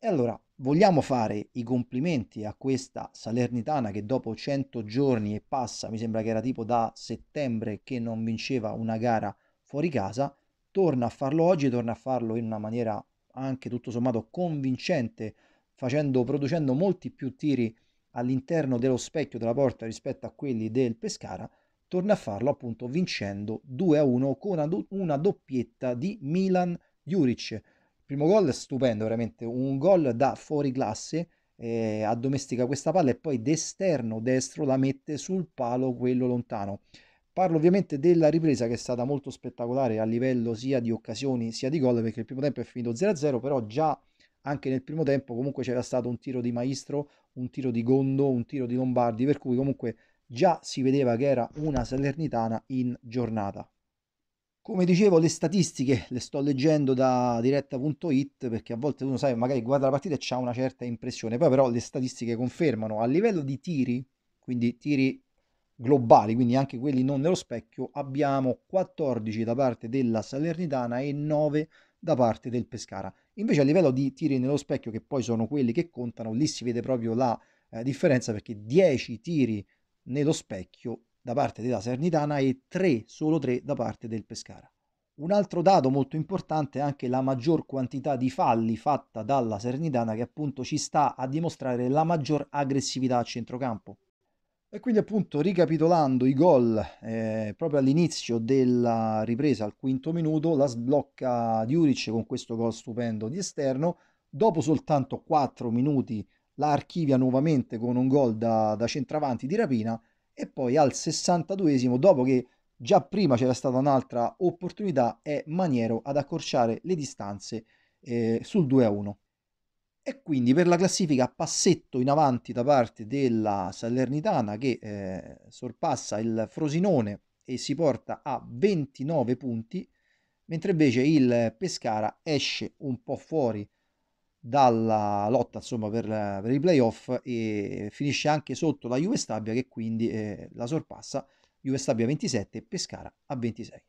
E allora, vogliamo fare i complimenti a questa Salernitana che dopo 100 giorni e passa, mi sembra che era tipo da settembre che non vinceva una gara fuori casa, torna a farlo oggi e torna a farlo in una maniera anche tutto sommato convincente, facendo, producendo molti più tiri all'interno dello specchio della porta rispetto a quelli del Pescara, torna a farlo appunto vincendo 2-1 con una doppietta di Milan Juric primo gol stupendo veramente, un gol da fuori classe, eh, addomestica questa palla e poi d'esterno destro la mette sul palo quello lontano. Parlo ovviamente della ripresa che è stata molto spettacolare a livello sia di occasioni sia di gol perché il primo tempo è finito 0-0, però già anche nel primo tempo comunque c'era stato un tiro di Maestro, un tiro di Gondo, un tiro di Lombardi, per cui comunque già si vedeva che era una Salernitana in giornata. Come dicevo, le statistiche le sto leggendo da diretta.it perché a volte uno sai, magari guarda la partita e c'ha una certa impressione, poi però le statistiche confermano a livello di tiri, quindi tiri globali, quindi anche quelli non nello specchio, abbiamo 14 da parte della Salernitana e 9 da parte del Pescara. Invece a livello di tiri nello specchio, che poi sono quelli che contano, lì si vede proprio la eh, differenza perché 10 tiri nello specchio da parte della Sernitana e 3, solo 3 da parte del Pescara. Un altro dato molto importante è anche la maggior quantità di falli fatta dalla Sernitana che appunto ci sta a dimostrare la maggior aggressività a centrocampo. E quindi appunto ricapitolando i gol eh, proprio all'inizio della ripresa al quinto minuto, la sblocca Diuric con questo gol stupendo di esterno, dopo soltanto 4 minuti la archivia nuovamente con un gol da, da centravanti di rapina e poi al 62esimo, dopo che già prima c'era stata un'altra opportunità, è Maniero ad accorciare le distanze eh, sul 2-1. a E quindi per la classifica passetto in avanti da parte della Salernitana che eh, sorpassa il Frosinone e si porta a 29 punti, mentre invece il Pescara esce un po' fuori dalla lotta insomma, per, per, i playoff e finisce anche sotto la Juve Stabia che quindi eh, la sorpassa Juve Stabia 27 e Pescara a 26.